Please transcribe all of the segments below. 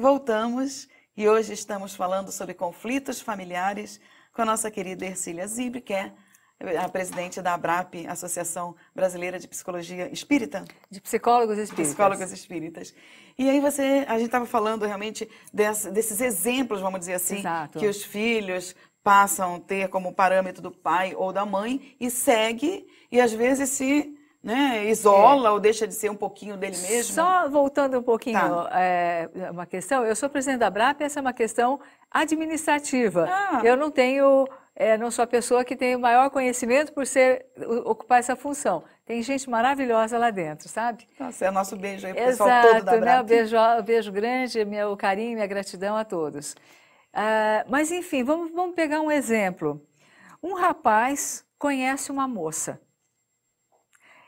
Voltamos e hoje estamos falando sobre conflitos familiares com a nossa querida Ercília Zibre, que é a presidente da ABRAP, Associação Brasileira de Psicologia Espírita. De Psicólogos Espíritas. Psicólogos Espíritas. E aí você, a gente estava falando realmente desses exemplos, vamos dizer assim, Exato. que os filhos passam a ter como parâmetro do pai ou da mãe e segue e às vezes se né, é. isola é. ou deixa de ser um pouquinho dele mesmo? Só voltando um pouquinho tá. É, é uma questão, eu sou presidente da BRAP, essa é uma questão administrativa. Ah. Eu não tenho, é, não sou a pessoa que tem o maior conhecimento por ser ocupar essa função. Tem gente maravilhosa lá dentro, sabe? Nossa, é nosso beijo aí pro Exato, pessoal todo da né? BRAP. Né, beijo, beijo grande, meu carinho, minha gratidão a todos. Ah, mas enfim, vamos, vamos pegar um exemplo. Um rapaz conhece uma moça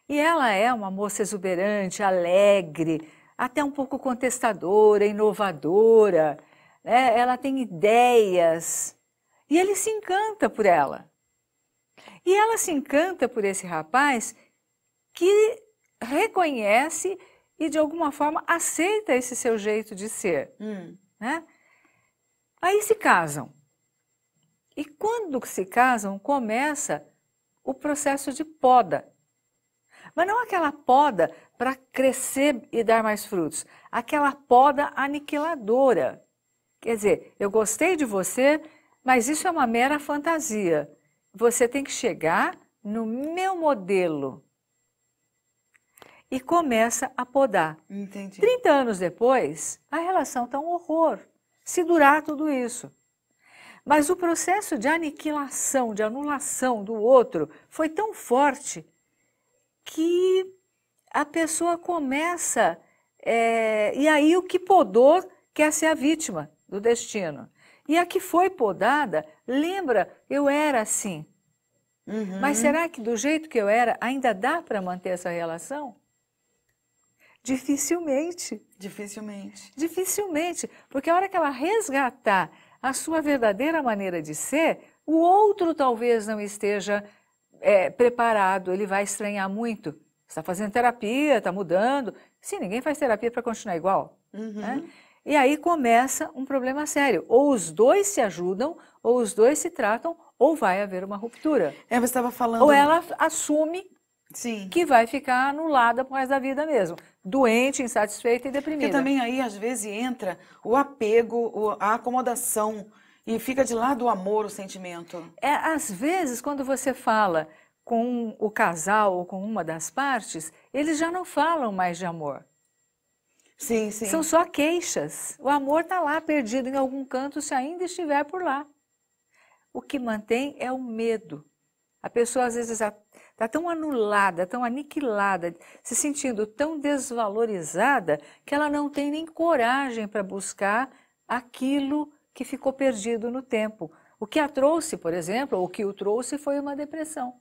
e ela é uma moça exuberante, alegre, até um pouco contestadora, inovadora. Né? Ela tem ideias. E ele se encanta por ela. E ela se encanta por esse rapaz que reconhece e, de alguma forma, aceita esse seu jeito de ser. Hum. Né? Aí se casam. E quando se casam, começa o processo de poda. Mas não aquela poda para crescer e dar mais frutos, aquela poda aniquiladora. Quer dizer, eu gostei de você, mas isso é uma mera fantasia. Você tem que chegar no meu modelo. E começa a podar. Entendi. 30 anos depois, a relação está um horror, se durar tudo isso. Mas o processo de aniquilação, de anulação do outro foi tão forte que a pessoa começa. É, e aí o que podou quer ser a vítima do destino. E a que foi podada, lembra, eu era assim. Uhum. Mas será que do jeito que eu era, ainda dá para manter essa relação? Dificilmente. Dificilmente. Dificilmente. Porque a hora que ela resgatar a sua verdadeira maneira de ser, o outro talvez não esteja é, preparado, ele vai estranhar muito. Está fazendo terapia, está mudando. Sim, ninguém faz terapia para continuar igual. Né? Uhum. Né? E aí começa um problema sério. Ou os dois se ajudam, ou os dois se tratam, ou vai haver uma ruptura. É, você estava falando. Ou ela assume Sim. que vai ficar anulada por mais da vida mesmo. Doente, insatisfeita e deprimida. Porque também aí, às vezes, entra o apego, a acomodação e fica de lado o amor, o sentimento. É, às vezes, quando você fala com o casal ou com uma das partes, eles já não falam mais de amor. Sim, sim. São só queixas. O amor está lá perdido em algum canto, se ainda estiver por lá. O que mantém é o medo. A pessoa às vezes está tão anulada, tão aniquilada, se sentindo tão desvalorizada que ela não tem nem coragem para buscar aquilo que ficou perdido no tempo. O que a trouxe, por exemplo, ou o que o trouxe foi uma depressão.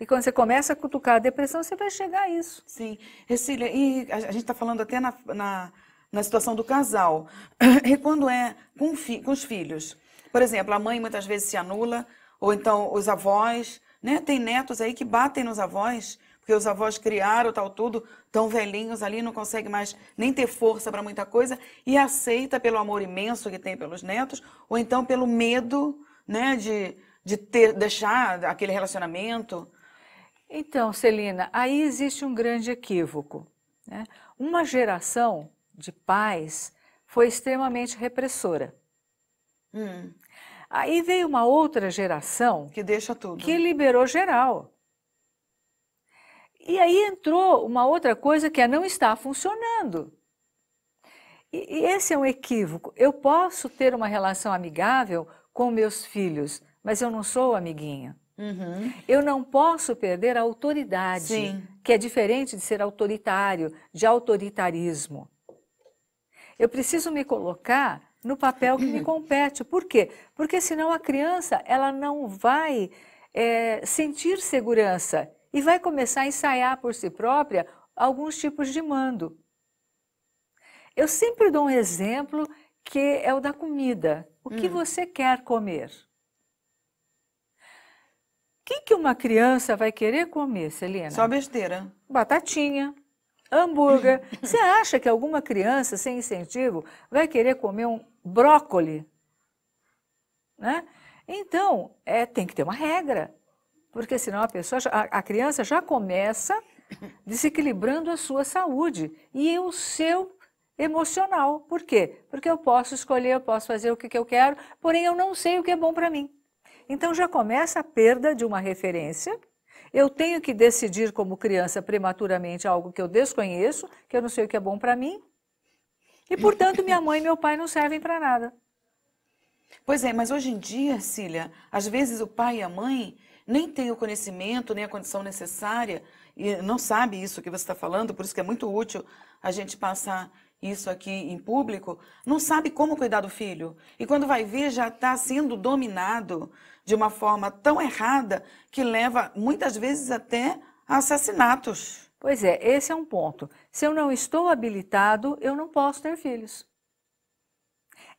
E quando você começa a cutucar a depressão, você vai chegar a isso. Sim. Recília, e a gente está falando até na, na, na, situação do casal. E quando é com, fi, com os filhos? Por exemplo, a mãe muitas vezes se anula, ou então os avós, né? Tem netos aí que batem nos avós porque os avós criaram tal tudo, tão velhinhos ali, não consegue mais nem ter força para muita coisa, e aceita pelo amor imenso que tem pelos netos, ou então pelo medo né, de, de ter, deixar aquele relacionamento. Então, Celina, aí existe um grande equívoco. Né? Uma geração de pais foi extremamente repressora. Hum. Aí veio uma outra geração que deixa tudo, que né? liberou geral. E aí entrou uma outra coisa que é não está funcionando. E, e esse é um equívoco. Eu posso ter uma relação amigável com meus filhos, mas eu não sou amiguinha. Uhum. Eu não posso perder a autoridade, Sim. que é diferente de ser autoritário, de autoritarismo. Eu preciso me colocar no papel que me compete. Por quê? Porque senão a criança ela não vai é, sentir segurança e vai começar a ensaiar por si própria alguns tipos de mando. Eu sempre dou um exemplo que é o da comida. O que hum. você quer comer? O que, que uma criança vai querer comer, Celina? Só besteira. Batatinha, hambúrguer. você acha que alguma criança sem incentivo vai querer comer um brócoli? Né? Então, é, tem que ter uma regra. Porque senão a pessoa, já, a criança já começa desequilibrando a sua saúde e o seu emocional. Por quê? Porque eu posso escolher, eu posso fazer o que, que eu quero, porém eu não sei o que é bom para mim. Então já começa a perda de uma referência. Eu tenho que decidir como criança prematuramente algo que eu desconheço, que eu não sei o que é bom para mim. E portanto, minha mãe e meu pai não servem para nada. Pois é, mas hoje em dia, Cília, às vezes o pai e a mãe nem têm o conhecimento, nem a condição necessária, e não sabe isso que você está falando, por isso que é muito útil a gente passar isso aqui em público, não sabe como cuidar do filho. E quando vai ver, já está sendo dominado de uma forma tão errada que leva, muitas vezes, até a assassinatos. Pois é, esse é um ponto. Se eu não estou habilitado, eu não posso ter filhos.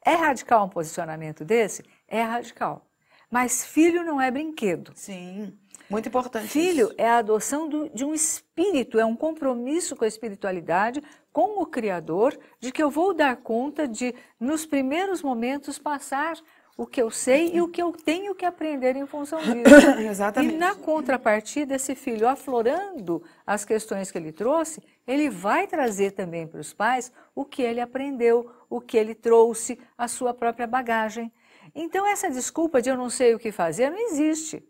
É radical um posicionamento desse? É radical. Mas filho não é brinquedo. Sim, muito importante. Filho isso. é a adoção do, de um espírito, é um compromisso com a espiritualidade, com o Criador, de que eu vou dar conta de, nos primeiros momentos, passar o que eu sei e o que eu tenho que aprender em função disso. Exatamente. E na contrapartida, esse filho aflorando as questões que ele trouxe, ele vai trazer também para os pais o que ele aprendeu, o que ele trouxe, a sua própria bagagem. Então, essa desculpa de eu não sei o que fazer não existe.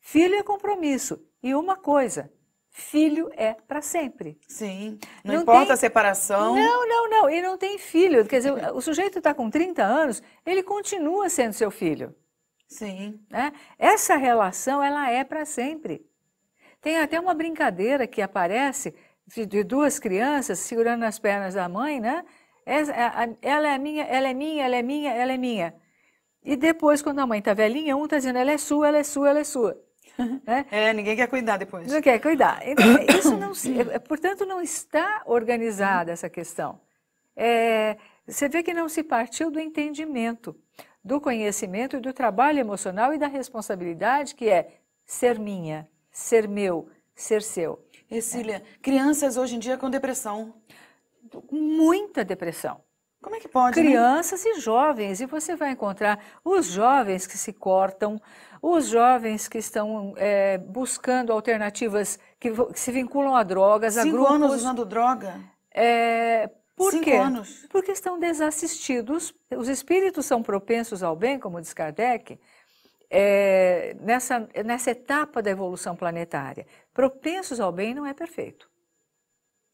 Filho é compromisso. E uma coisa, filho é para sempre. Sim, não, não importa tem... a separação. Não, não, não, e não tem filho. Quer dizer, o sujeito está com 30 anos, ele continua sendo seu filho. Sim. Né? Essa relação, ela é para sempre. Tem até uma brincadeira que aparece de, de, duas crianças segurando nas pernas da mãe, né? Ela é minha, ela é minha, ela é minha, ela é minha. E depois, quando a mãe está velhinha, um está dizendo, ela é sua, ela é sua, ela é sua. Né? É, ninguém quer cuidar depois. Não quer cuidar. Então, é, isso não, é, portanto, não está organizada essa questão. É, você vê que não se partiu do entendimento, do conhecimento e do trabalho emocional e da responsabilidade que é ser minha, ser meu, ser seu. Recília, é. crianças hoje em dia com depressão. Muita depressão. Como é que pode? Né? Crianças né? e jovens. E você vai encontrar os jovens que se cortam, os jovens que estão é, buscando alternativas que, que, se vinculam a drogas, Cinco a grupos. anos usando droga? É, por Cinco quê? anos. Porque estão desassistidos. Os espíritos são propensos ao bem, como diz Kardec, é, nessa, nessa etapa da evolução planetária. Propensos ao bem não é perfeito.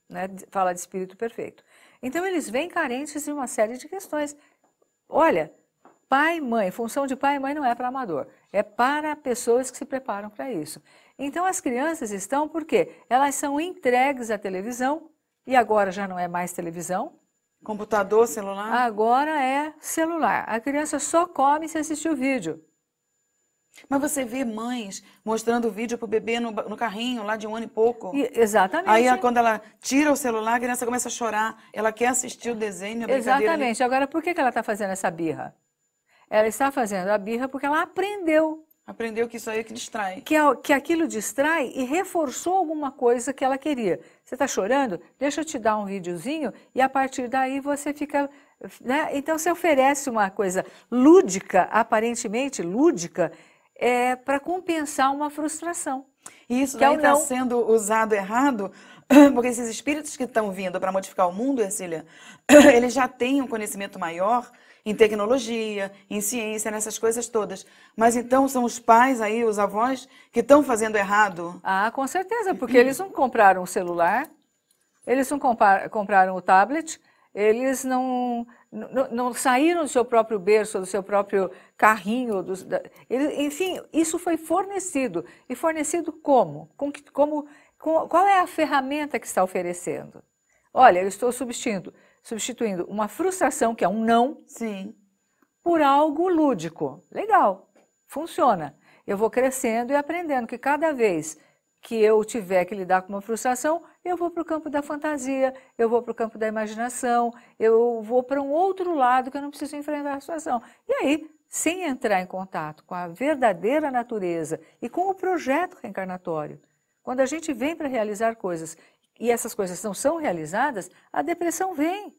Né? Fala de espírito perfeito. Então, eles vêm carentes de uma série de questões. Olha, pai mãe, função de pai e mãe não é para amador, é para pessoas que se preparam para isso. Então, as crianças estão porque elas são entregues à televisão, e agora já não é mais televisão. Computador, celular? Agora é celular. A criança só come se assistir o vídeo. Mas você vê mães mostrando o vídeo pro bebê no, no carrinho, lá de um ano e pouco. E, exatamente. Aí, quando ela tira o celular, a criança começa a chorar. Ela quer assistir o desenho, a Exatamente. Ali. Agora, por que, que ela está fazendo essa birra? Ela está fazendo a birra porque ela aprendeu. Aprendeu que isso aí é que distrai. Que, é que aquilo distrai e reforçou alguma coisa que ela queria. Você está chorando? Deixa eu te dar um videozinho e a partir daí você fica né? Então, se oferece uma coisa lúdica, aparentemente lúdica, é, para compensar uma frustração. E isso está é sendo usado errado, porque esses espíritos que estão vindo para modificar o mundo, Ercília, eles já têm um conhecimento maior em tecnologia, em ciência, nessas coisas todas. Mas então são os pais aí, os avós, que estão fazendo errado? Ah, com certeza, porque eles não compraram o celular, eles não compraram o tablet, eles não não, não saíram do seu próprio berço, do seu próprio carrinho. Do, da, ele, enfim, isso foi fornecido. E fornecido como? Com que, como com, qual é a ferramenta que está oferecendo? Olha, eu estou substituindo, substituindo uma frustração, que é um não, Sim. por algo lúdico. Legal, funciona. Eu vou crescendo e aprendendo que cada vez que eu tiver que lidar com uma frustração, eu vou para o campo da fantasia, eu vou para o campo da imaginação, eu vou para um outro lado que eu não preciso enfrentar a situação. E aí, sem entrar em contato com a verdadeira natureza e com o projeto reencarnatório, quando a gente vem para realizar coisas e essas coisas não são realizadas, a depressão vem.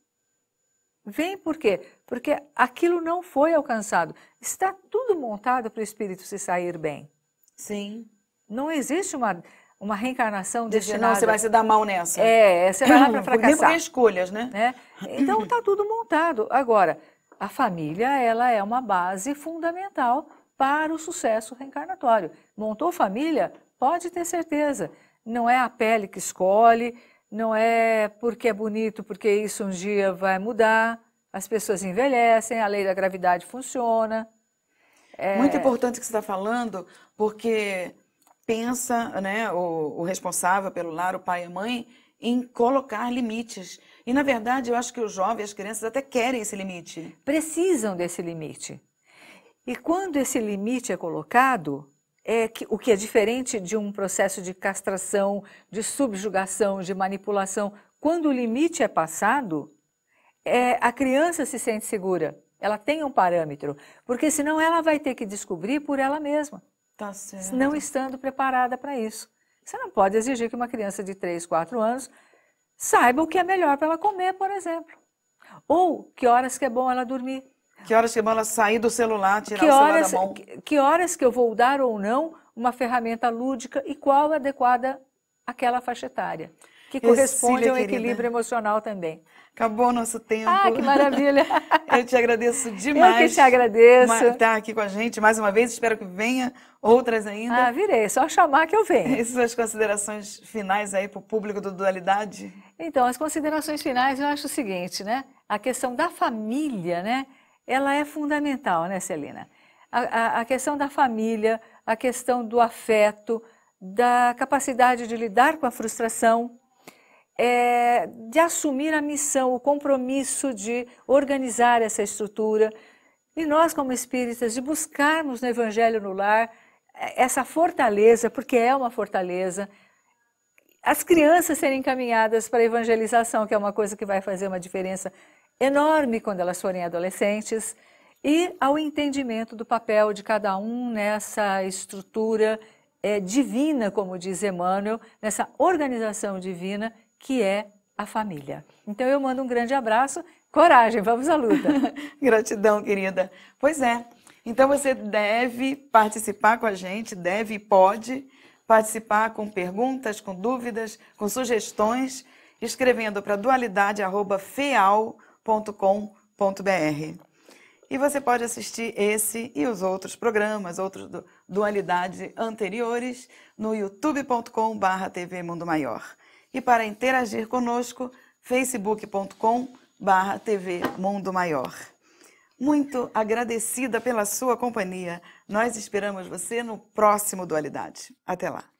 Vem por quê? Porque aquilo não foi alcançado. Está tudo montado para o espírito se sair bem. Sim não existe uma, uma reencarnação destinada. Não, você vai se dar mal nessa. É, é você vai lá para fracassar. Nem escolhas, né? né? Então está tudo montado. Agora, a família ela é uma base fundamental para o sucesso reencarnatório. Montou família, pode ter certeza. Não é a pele que escolhe, não é porque é bonito, porque isso um dia vai mudar. As pessoas envelhecem, a lei da gravidade funciona. É... Muito importante o que você está falando, porque pensa, né, o, o responsável pelo lar, o pai e a mãe, em colocar limites. E, na verdade, eu acho que os jovens, as crianças até querem esse limite. Precisam desse limite. E quando esse limite é colocado, é que, o que é diferente de um processo de castração, de subjugação, de manipulação, quando o limite é passado, é, a criança se sente segura. Ela tem um parâmetro, porque senão ela vai ter que descobrir por ela mesma. Tá certo. Não estando preparada para isso. Você não pode exigir que uma criança de 3, 4 anos saiba o que é melhor para ela comer, por exemplo. Ou que horas que é bom ela dormir. Que horas que é bom ela sair do celular, tirar que o celular horas, da mão. Que, que horas que eu vou dar ou não uma ferramenta lúdica e qual adequada àquela faixa etária. Que corresponde ao equilíbrio querida. emocional também. Acabou nosso tempo. Ah, que maravilha! Eu te agradeço demais. Eu que te agradeço. Uma, tá aqui com a gente mais uma vez, espero que venha outras ainda. Ah, virei, é só chamar que eu venho. E suas considerações finais aí para o público do Dualidade? Então, as considerações finais eu acho o seguinte, né? A questão da família, né? Ela é fundamental, né, Celina? a, a, a questão da família, a questão do afeto, da capacidade de lidar com a frustração, é, de assumir a missão, o compromisso de organizar essa estrutura e nós, como espíritas, de buscarmos no Evangelho no Lar é, essa fortaleza, porque é uma fortaleza, as crianças serem encaminhadas para a evangelização, que é uma coisa que vai fazer uma diferença enorme quando elas forem adolescentes, e ao entendimento do papel de cada um nessa estrutura é, divina, como diz Emmanuel, nessa organização divina que é a família. Então eu mando um grande abraço, coragem, vamos à luta. Gratidão, querida. Pois é. Então você deve participar com a gente, deve e pode participar com perguntas, com dúvidas, com sugestões, escrevendo para dualidade@feal.com.br. E você pode assistir esse e os outros programas, outros do, dualidade anteriores no youtube.com/tv Mundo Maior e para interagir conosco, facebook.com barra TV Mundo Maior. Muito agradecida pela sua companhia. Nós esperamos você no próximo Dualidade. Até lá.